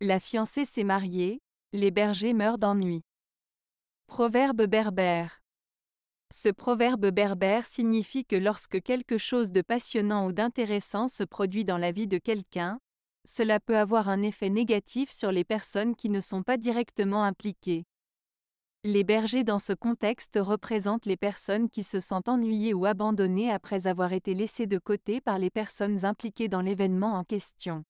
La fiancée s'est mariée, les bergers meurent d'ennui. Proverbe berbère. Ce proverbe berbère signifie que lorsque quelque chose de passionnant ou d'intéressant se produit dans la vie de quelqu'un, cela peut avoir un effet négatif sur les personnes qui ne sont pas directement impliquées. Les bergers dans ce contexte représentent les personnes qui se sentent ennuyées ou abandonnées après avoir été laissées de côté par les personnes impliquées dans l'événement en question.